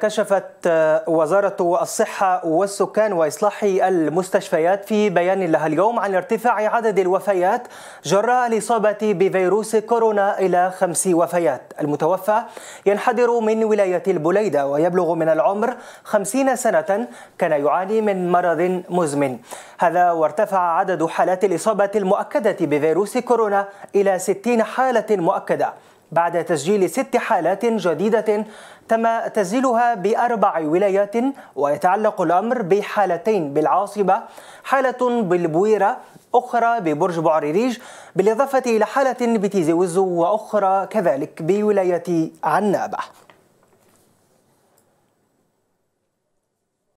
كشفت آه، وزارة الصحة والسكان وإصلاح المستشفيات في بيان لها اليوم عن ارتفاع عدد الوفيات جراء الإصابة بفيروس كورونا إلى خمس وفيات المتوفى ينحدر من ولاية البليدة ويبلغ من العمر خمسين سنة كان يعاني من مرض مزمن هذا وارتفع عدد حالات الإصابة المؤكدة بفيروس كورونا إلى ستين حالة مؤكدة بعد تسجيل ست حالات جديدة تم تسجيلها بأربع ولايات ويتعلق الأمر بحالتين بالعاصمة حالة بالبويرة أخرى ببرج بعريريج بالإضافة إلى حالة بتيزي وزو وأخرى كذلك بولاية عنابة